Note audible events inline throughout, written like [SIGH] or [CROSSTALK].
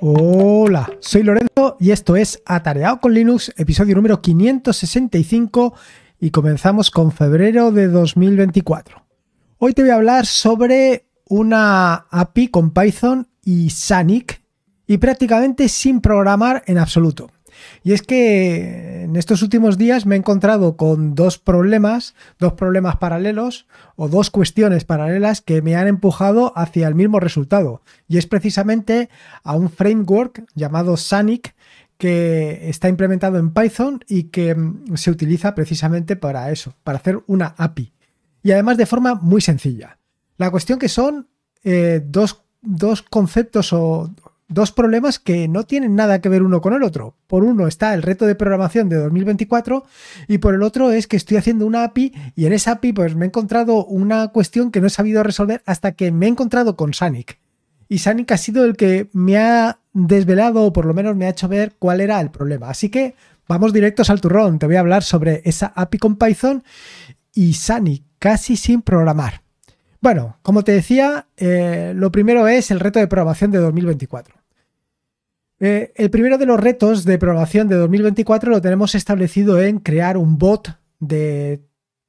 Hola, soy Lorenzo y esto es Atareado con Linux, episodio número 565 y comenzamos con febrero de 2024. Hoy te voy a hablar sobre una API con Python y Sanic y prácticamente sin programar en absoluto. Y es que en estos últimos días me he encontrado con dos problemas, dos problemas paralelos o dos cuestiones paralelas que me han empujado hacia el mismo resultado. Y es precisamente a un framework llamado Sanic que está implementado en Python y que mm, se utiliza precisamente para eso, para hacer una API. Y además de forma muy sencilla. La cuestión que son eh, dos, dos conceptos o dos problemas que no tienen nada que ver uno con el otro. Por uno está el reto de programación de 2024 y por el otro es que estoy haciendo una API y en esa API pues me he encontrado una cuestión que no he sabido resolver hasta que me he encontrado con Sanic. Y Sanic ha sido el que me ha desvelado o por lo menos me ha hecho ver cuál era el problema. Así que vamos directos al turrón. Te voy a hablar sobre esa API con Python y Sanic casi sin programar. Bueno, como te decía, eh, lo primero es el reto de programación de 2024. Eh, el primero de los retos de programación de 2024 lo tenemos establecido en crear un bot de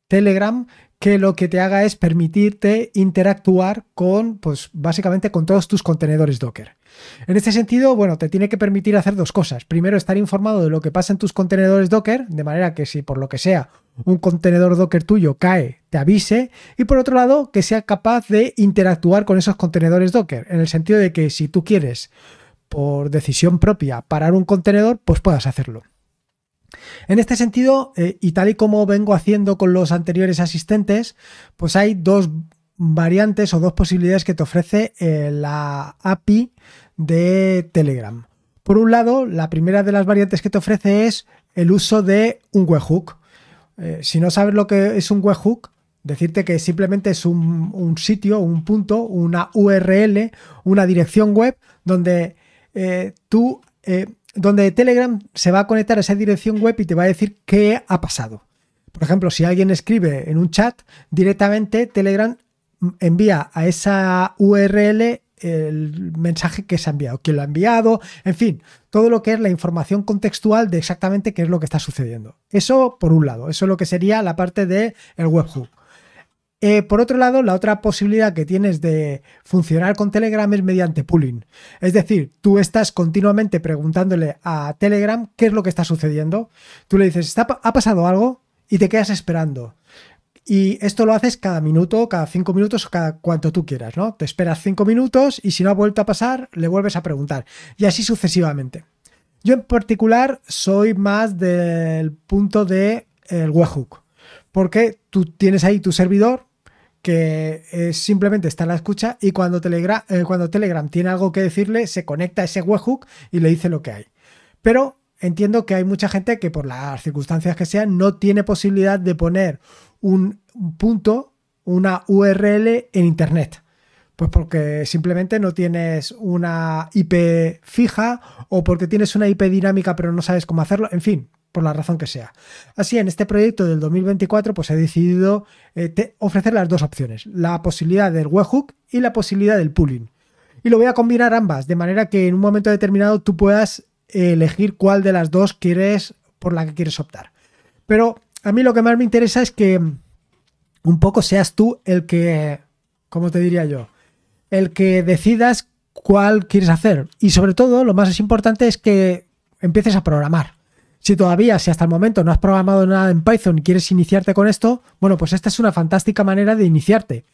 Telegram que lo que te haga es permitirte interactuar con, pues básicamente con todos tus contenedores Docker. En este sentido, bueno, te tiene que permitir hacer dos cosas. Primero, estar informado de lo que pasa en tus contenedores Docker, de manera que si por lo que sea un contenedor Docker tuyo cae, te avise. Y por otro lado, que sea capaz de interactuar con esos contenedores Docker, en el sentido de que si tú quieres por decisión propia parar un contenedor, pues puedas hacerlo. En este sentido, eh, y tal y como vengo haciendo con los anteriores asistentes, pues hay dos variantes o dos posibilidades que te ofrece eh, la API de Telegram. Por un lado, la primera de las variantes que te ofrece es el uso de un webhook. Eh, si no sabes lo que es un webhook, decirte que simplemente es un sitio, un punto, una URL, una dirección web donde eh, tú, eh, donde Telegram se va a conectar a esa dirección web y te va a decir qué ha pasado. Por ejemplo, si alguien escribe en un chat, directamente Telegram envía a esa URL el mensaje que se ha enviado, quién lo ha enviado, en fin, todo lo que es la información contextual de exactamente qué es lo que está sucediendo. Eso por un lado, eso es lo que sería la parte del el webhook. Eh, por otro lado, la otra posibilidad que tienes de funcionar con Telegram es mediante pooling. Es decir, tú estás continuamente preguntándole a Telegram qué es lo que está sucediendo. Tú le dices, ¿ha pasado algo? Y te quedas esperando. Y esto lo haces cada minuto, cada cinco minutos o cada cuanto tú quieras, ¿no? Te esperas cinco minutos y si no ha vuelto a pasar, le vuelves a preguntar. Y así sucesivamente. Yo en particular soy más del punto de el webhook. Porque tú tienes ahí tu servidor que eh, simplemente está en la escucha y eh, cuando Telegram, tiene algo que decirle, se conecta a ese webhook y le dice lo que hay. Pero entiendo que hay mucha gente que por las circunstancias que sean no tiene posibilidad de poner un punto, una URL en Internet. Pues porque simplemente no tienes una IP fija o porque tienes una IP dinámica pero no sabes cómo hacerlo. En fin, por la razón que sea. Así, en este proyecto del 2024, pues he decidido eh, ofrecer las dos opciones, la posibilidad del webhook y la posibilidad del pooling. Y lo voy a combinar ambas, de manera que en un momento determinado tú puedas elegir cuál de las dos quieres, por la que quieres optar. Pero a mí lo que más me interesa es que mm, un poco seas tú el que, como te diría yo? El que decidas cuál quieres hacer. Y sobre todo, lo más importante es que empieces a programar si todavía, si hasta el momento no has programado nada en Python y quieres iniciarte con esto, bueno, pues esta es una fantástica manera de iniciarte.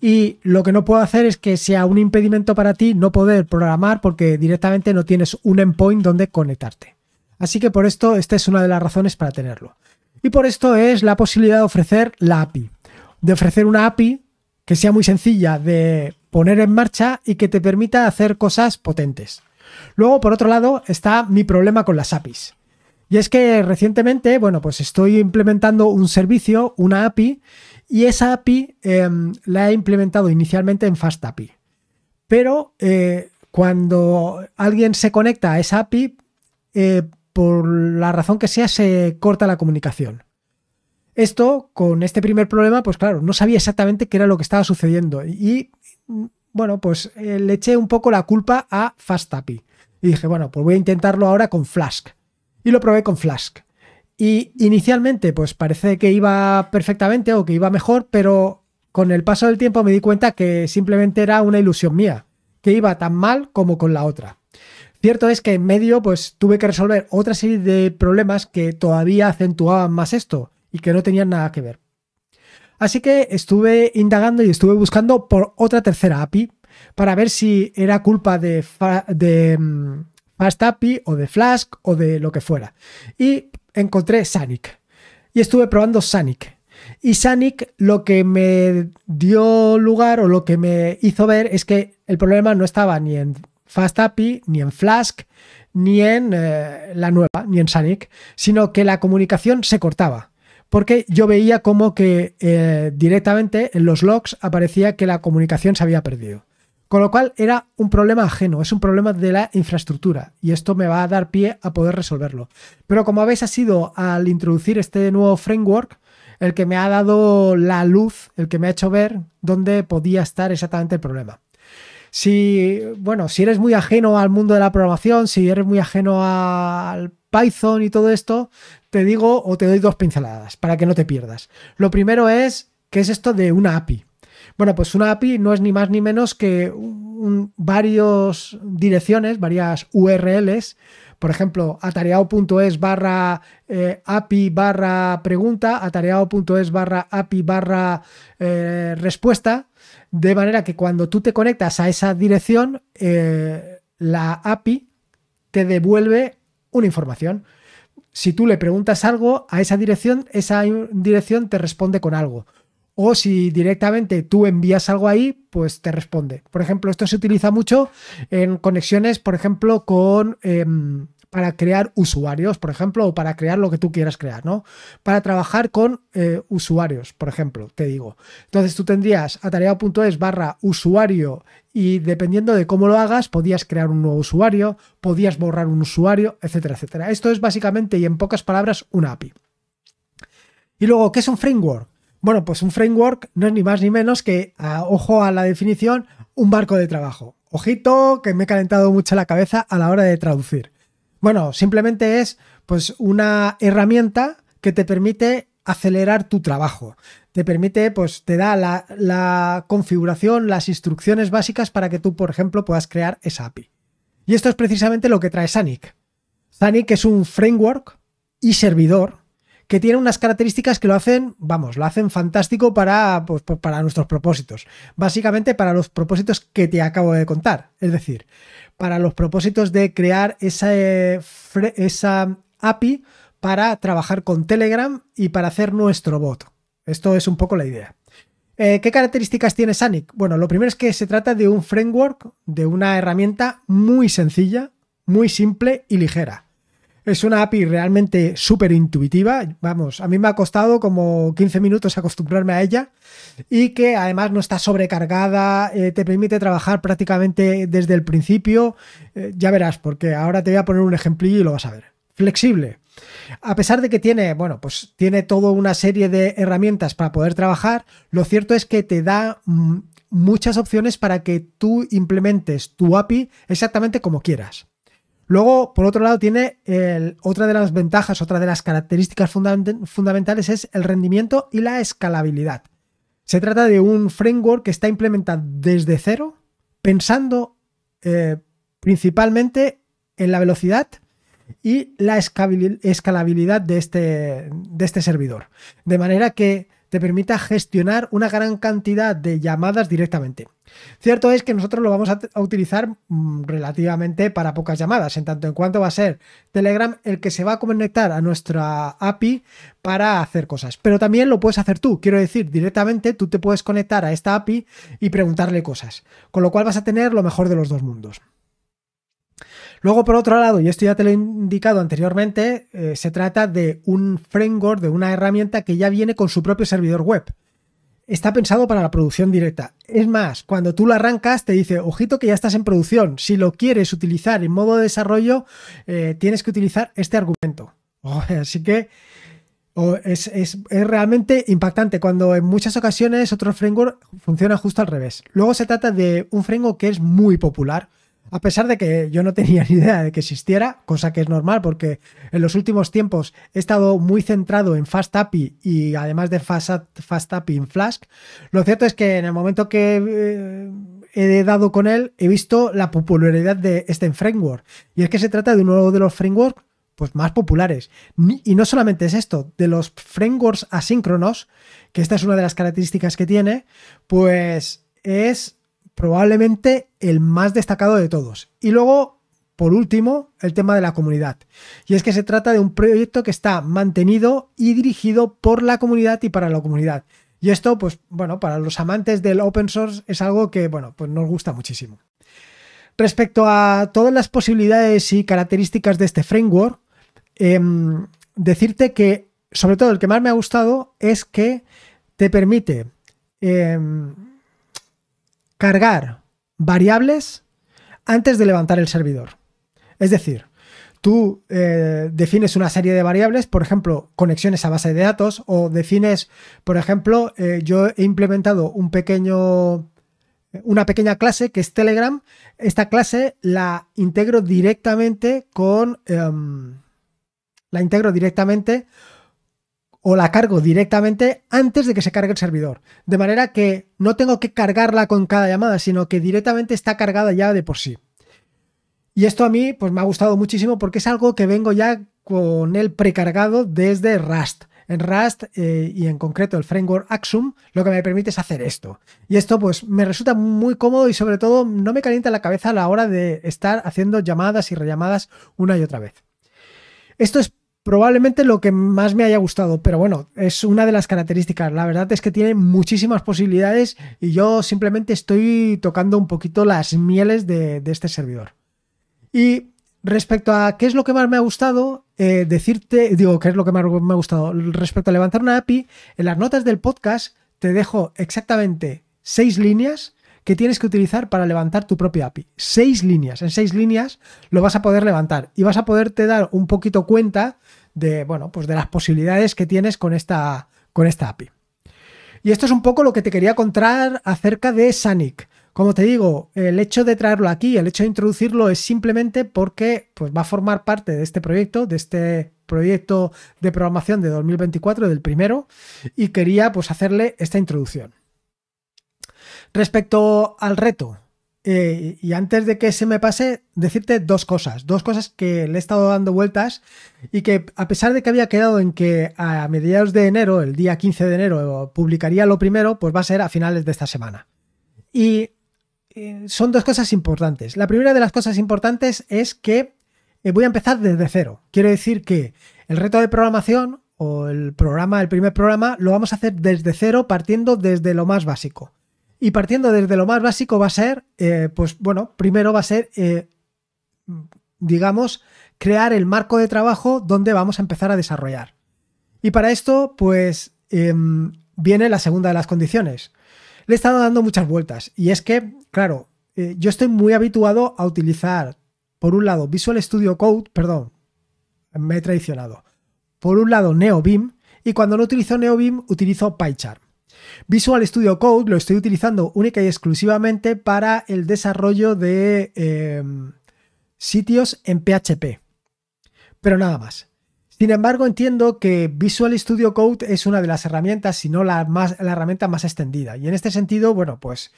Y lo que no puedo hacer es que sea un impedimento para ti no poder programar porque directamente no tienes un endpoint donde conectarte. Así que por esto, esta es una de las razones para tenerlo. Y por esto es la posibilidad de ofrecer la API. De ofrecer una API que sea muy sencilla de poner en marcha y que te permita hacer cosas potentes. Luego, por otro lado, está mi problema con las APIs. Y es que recientemente, bueno, pues estoy implementando un servicio, una API, y esa API em, la he implementado inicialmente en FastAPI. Pero eh, cuando alguien se conecta a esa API, eh, por la razón que sea, se corta la comunicación. Esto, con este primer problema, pues claro, no sabía exactamente qué era lo que estaba sucediendo. Y bueno, pues eh, le eché un poco la culpa a FastAPI. Y dije, bueno, pues voy a intentarlo ahora con Flask y lo probé con Flask. Y inicialmente, pues parece que iba perfectamente o que iba mejor, pero con el paso del tiempo me di cuenta que simplemente era una ilusión mía, que iba tan mal como con la otra. Cierto es que en medio, pues tuve que resolver otra serie de problemas que todavía acentuaban más esto y que no tenían nada que ver. Así que estuve indagando y estuve buscando por otra tercera API para ver si era culpa de, de, mm, FastAPI o de Flask o de lo que fuera. Y encontré Sanic. Y estuve probando Sanic. Y Sanic lo que me dio lugar o lo que me hizo ver es que el problema no estaba ni en FastAPI, ni en Flask, ni en eh, la nueva, ni en Sanic, sino que la comunicación se cortaba. Porque yo veía como que eh, directamente en los logs aparecía que la comunicación se había perdido. Con lo cual era un problema ajeno, es un problema de la infraestructura y esto me va a dar pie a poder resolverlo. Pero como habéis sido al introducir este nuevo framework el que me ha dado la luz, el que me ha hecho ver dónde podía estar exactamente el problema. Si, bueno, si eres muy ajeno al mundo de la programación, si eres muy ajeno al Python y todo esto, te digo o te doy dos pinceladas para que no te pierdas. Lo primero es, ¿qué es esto de una API? Bueno, pues una API no es ni más ni menos que varias varios direcciones, varias URLs, por ejemplo, atareado.es eh, barra API barra pregunta, eh, atareado.es barra API barra respuesta, de manera que cuando tú te conectas a esa dirección, eh, la API te devuelve una información. Si tú le preguntas algo a esa dirección, esa dirección te responde con algo o si directamente tú envías algo ahí, pues te responde. Por ejemplo, esto se utiliza mucho en conexiones, por ejemplo, con... Em, para crear usuarios, por ejemplo, o para crear lo que tú quieras crear, ¿no? Para trabajar con eh, usuarios, por ejemplo, te digo. Entonces tú tendrías atareado.es barra usuario y dependiendo de cómo lo hagas, podías crear un nuevo usuario, podías borrar un usuario, etcétera, etcétera. Esto es básicamente y en pocas palabras una API. Y luego, ¿qué es un framework? Bueno, pues un framework no es ni más ni menos que, ojo a la definición, un barco de trabajo. Ojito, que me he calentado mucho la cabeza a la hora de traducir. Bueno, simplemente es pues una herramienta que te permite acelerar tu trabajo. Te permite, pues te da la, configuración, las instrucciones básicas para que tú, por ejemplo, puedas crear esa API. Y esto es precisamente lo que trae Sanic. Sanic es un framework y servidor que tiene unas características que lo hacen, vamos, lo hacen fantástico para, pues, pues, para nuestros propósitos. Básicamente para los propósitos que te acabo de contar. Es decir, para los propósitos de crear esa, eh, esa API para trabajar con Telegram y para hacer nuestro bot. Esto es un poco la idea. Eh, ¿Qué características tiene Sanic? Bueno, lo primero es que se trata de un framework, de una herramienta muy sencilla, muy simple y ligera. Es una API realmente súper intuitiva. Vamos, a mí me ha costado como 15 minutos acostumbrarme a ella y que además no está sobrecargada, eh, te permite trabajar prácticamente desde el principio. Eh, ya verás, porque ahora te voy a poner un ejemplillo y lo vas a ver. Flexible. A pesar de que tiene, bueno, pues tiene toda una serie de herramientas para poder trabajar, lo cierto es que te da mm, muchas opciones para que tú implementes tu API exactamente como quieras. Luego, por otro lado, tiene otra de las ventajas, otra de las características fundamentales es el rendimiento y la escalabilidad. Se trata de un framework que está implementado desde cero, pensando eh, principalmente en la velocidad y la escalabilidad este, de este servidor. De manera que te permita gestionar una gran cantidad de llamadas directamente. Cierto es que nosotros lo vamos a, utilizar mm, relativamente para pocas llamadas, en tanto en cuanto va a ser Telegram el que se va a conectar a nuestra API para hacer cosas. Pero también lo puedes hacer tú, quiero decir, directamente tú te puedes conectar a esta API y preguntarle cosas, con lo cual vas a tener lo mejor de los dos mundos. Luego, por otro lado, y esto ya te lo he indicado anteriormente, eh, se trata de un framework, de una herramienta que ya viene con su propio servidor web. Está pensado para la producción directa. Es más, cuando tú lo arrancas te dice, ojito que ya estás en producción. Si lo quieres utilizar en modo de desarrollo, eh, tienes que utilizar este argumento. Oh, [LAUGHS] así que es, es, realmente impactante cuando en muchas ocasiones otro framework funciona justo al revés. Luego se trata de un framework que es muy popular, a pesar de que yo no tenía [LAUGHS] ni idea de que existiera, cosa que es normal porque en los últimos tiempos he estado muy centrado en FastAPI y además de FastAPI en Flask, lo cierto es que en el momento que eh, he dado con él he visto la popularidad de este framework. Y es que se trata de uno de los frameworks pues, más populares. Y no solamente es esto, de los frameworks asíncronos, que esta es una de las características que tiene, pues es probablemente el más destacado de todos. Y luego, por último, el tema de la comunidad. Y es que se trata de un proyecto que está mantenido y dirigido por la comunidad y para la comunidad. Y esto, pues bueno, para los amantes del open source es algo que, bueno, pues nos gusta muchísimo. Respecto a todas las posibilidades y características de este framework, em, decirte que, sobre todo, el que más me ha gustado es que te permite em, cargar variables antes de levantar el servidor. Es decir, tú eh, defines una serie de variables, por ejemplo, conexiones a base de datos, o defines, por ejemplo, eh, yo he implementado un pequeño, una pequeña clase que es Telegram. Esta clase la integro directamente con. Em, la integro directamente o la cargo directamente antes de que se cargue el servidor. De manera que no tengo que cargarla con cada llamada, sino que directamente está cargada ya de por sí. Y esto a mí pues me ha gustado muchísimo porque es algo que vengo ya con el precargado desde Rust. En Rust eh, y en concreto el framework Axum lo que me permite es hacer esto. Y esto pues me resulta muy cómodo y sobre todo no me calienta la cabeza a la hora de estar haciendo llamadas y rellamadas una y otra vez. Esto es probablemente lo que más me haya gustado, pero bueno, es una de las características. La verdad es que tiene muchísimas posibilidades y yo simplemente estoy tocando un poquito las mieles de, este servidor. Y respecto a qué es lo que más me ha gustado, eh, decirte, digo, qué es lo que más me ha gustado, respecto a levantar una API, en las notas del podcast te dejo exactamente seis líneas que tienes que utilizar para levantar tu propia API. Seis líneas. En seis líneas lo vas a poder levantar y vas a poderte dar un poquito cuenta de, bueno, pues de las posibilidades que tienes con esta, con esta API. Y esto es un poco lo que te quería contar acerca de Sanic. Como te digo, el hecho de traerlo aquí, el hecho de introducirlo es simplemente porque pues, va a formar parte de este proyecto, de este proyecto de programación de 2024, del primero, y quería pues hacerle esta introducción. Respecto al reto, eh, y antes de que se me pase, decirte dos cosas. Dos cosas que le he estado dando vueltas y que a pesar de que había quedado en que a mediados de enero, el día 15 de enero, publicaría lo primero, pues va a ser a finales de esta semana. Y eh, son dos cosas importantes. La primera de las cosas importantes es que eh, voy a empezar desde cero. Quiero decir que el reto de programación o el programa, el primer programa, lo vamos a hacer desde cero, partiendo desde lo más básico. Y partiendo desde lo más básico va a ser, eh, pues bueno, primero va a ser, eh, digamos, crear el marco de trabajo donde vamos a empezar a desarrollar. Y para esto, pues em, viene la segunda de las condiciones. Le he estado dando muchas vueltas y es que, claro, eh, yo estoy muy habituado a utilizar, por un lado, Visual Studio Code, perdón, me he traicionado. Por un lado, NeoBeam y cuando no utilizo NeoBeam utilizo PyCharm. Visual Studio Code lo estoy utilizando única y exclusivamente para el desarrollo de em, sitios en PHP. Pero nada más. Sin embargo, entiendo que Visual Studio Code es una de las herramientas, si no la herramienta más extendida. Y en este sentido, bueno, pues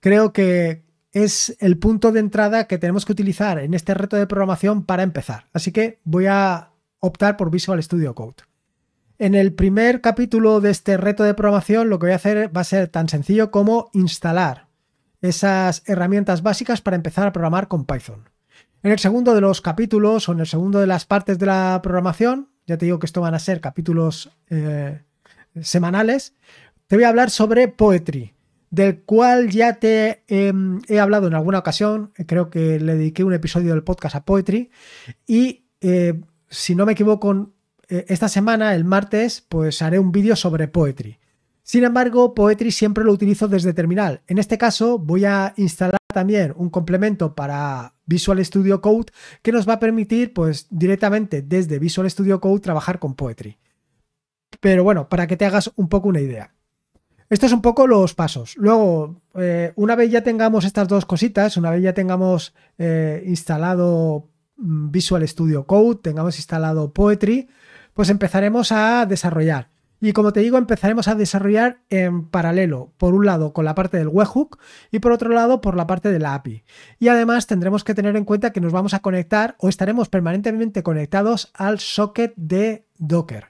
creo que es el punto de entrada que tenemos que utilizar en este reto de programación para empezar. Así que voy a optar por Visual Studio Code. En el primer capítulo de este reto de programación lo que voy a hacer va a ser tan sencillo como instalar esas herramientas básicas para empezar a programar con Python. En el segundo de los capítulos o en el segundo de las partes de la programación, ya te digo que esto van a ser capítulos eh, semanales, te voy a hablar sobre Poetry, del cual ya te em, he hablado en alguna ocasión, creo que le dediqué un episodio del podcast a Poetry y... Eh, si no me equivoco, eh, esta semana, el martes, pues haré un vídeo sobre Poetry. Sin embargo, Poetry siempre lo utilizo desde terminal. En este caso, voy a instalar también un complemento para Visual Studio Code que nos va a permitir, pues, directamente desde Visual Studio Code trabajar con Poetry. Pero bueno, para que te hagas un poco una idea. Estos son un poco los pasos. Luego, eh, una vez ya tengamos estas dos cositas, una vez ya tengamos eh, instalado mm, Visual Studio Code, tengamos instalado Poetry, pues empezaremos a desarrollar. Y como te digo, empezaremos a desarrollar en paralelo, por un lado con la parte del webhook y por otro lado por la parte de la API. Y además tendremos que tener en cuenta que nos vamos a conectar o estaremos permanentemente conectados al socket de Docker.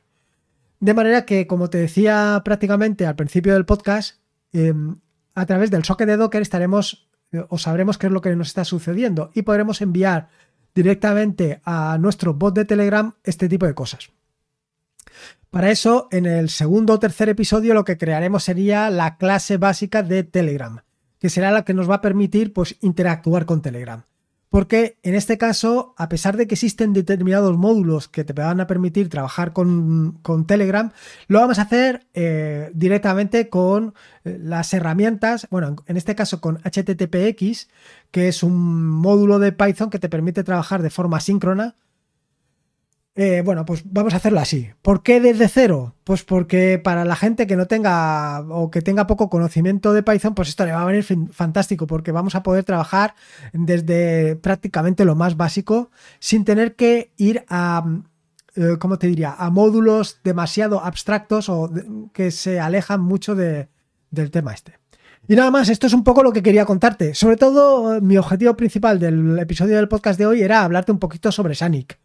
De manera que, como te decía prácticamente al principio del podcast, em, a través del socket de Docker estaremos eh, o sabremos qué es lo que nos está sucediendo y podremos enviar directamente a nuestro bot de Telegram este tipo de cosas. Para eso, en el segundo o tercer episodio lo que crearemos sería la clase básica de Telegram, que será la que nos va a permitir pues, interactuar con Telegram. Porque en este caso, a pesar de que existen determinados módulos que te van a permitir trabajar con, con Telegram, lo vamos a hacer eh, directamente con eh, las herramientas, bueno, en este caso con HTTPX, que es un módulo de Python que te permite trabajar de forma síncrona eh, bueno, pues vamos a hacerlo así. ¿Por qué desde cero? Pues porque para la gente que no tenga o que tenga poco conocimiento de Python, pues esto le va a venir fantástico porque vamos a poder trabajar desde prácticamente lo más básico sin tener que ir a, eh, ¿cómo te diría?, a módulos demasiado abstractos o que se alejan mucho del tema este. Y nada más, esto es un poco lo que quería contarte. Sobre todo, eh, mi objetivo principal del episodio del podcast de hoy era hablarte un poquito sobre Sanic.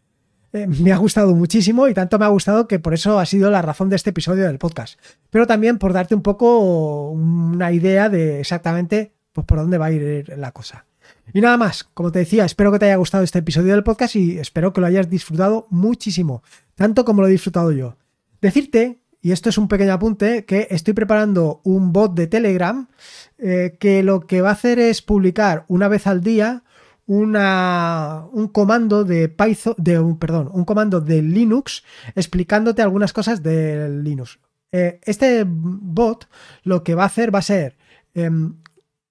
Eh, me ha gustado muchísimo y tanto me ha gustado que por eso ha sido la razón de este episodio del podcast. Pero también por darte un poco una idea de exactamente pues, por dónde va a ir la cosa. Y nada más, como te decía, espero que te haya gustado este episodio del podcast y espero que lo hayas disfrutado muchísimo, tanto como lo he disfrutado yo. Decirte, y esto es un pequeño apunte, que estoy preparando un bot de Telegram eh, que lo que va a hacer es publicar una vez al día un comando de Python, de, perdón, un comando de Linux explicándote algunas cosas de Linux. Eh, este bot lo que va a hacer va a ser em,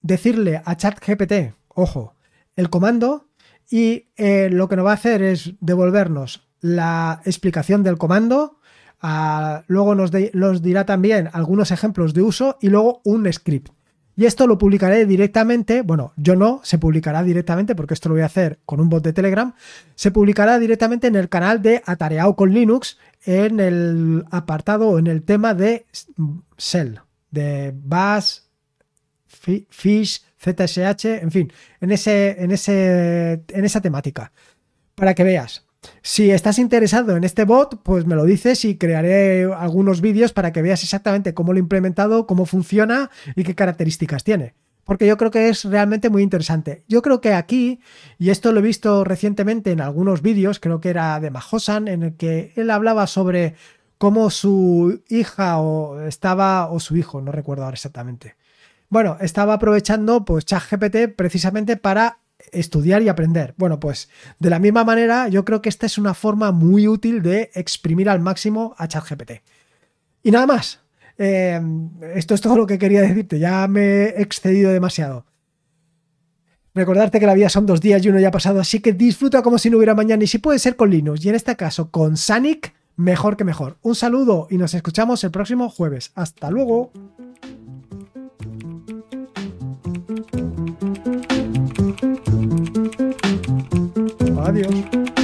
decirle a ChatGPT, ojo, el comando y eh, lo que nos va a hacer es devolvernos la explicación del comando, luego nos, nos, dirá también algunos ejemplos de uso y luego un script. Y esto lo publicaré directamente, bueno, yo no, se publicará directamente porque esto lo voy a hacer con un bot de Telegram, se publicará directamente en el canal de Atareado con Linux en el apartado en el tema de Shell, de Bash, Fish, ZSH, en fin, en, ese, en, ese, en esa temática, para que veas. Si estás interesado en este bot, pues me lo dices y crearé algunos vídeos para que veas exactamente cómo lo he implementado, cómo funciona y qué características tiene. Porque yo creo que es realmente muy interesante. Yo creo que aquí, y esto lo he visto recientemente en algunos vídeos, creo que era de Mahosan, en el que él hablaba sobre cómo su hija o estaba, o su hijo, no recuerdo ahora exactamente. Bueno, estaba aprovechando pues ChatGPT precisamente para estudiar y aprender. Bueno, pues de la misma manera, yo creo que esta es una forma muy útil de exprimir al máximo a ChatGPT. Y nada más. Eh, esto es todo lo que quería decirte. Ya me he excedido demasiado. Recordarte que la vida son dos días y uno ya ha pasado, así que disfruta como si no hubiera mañana y si puede ser con Linux y en este caso con Sanic, mejor que mejor. Un saludo y nos escuchamos el próximo jueves. Hasta luego. Adiós.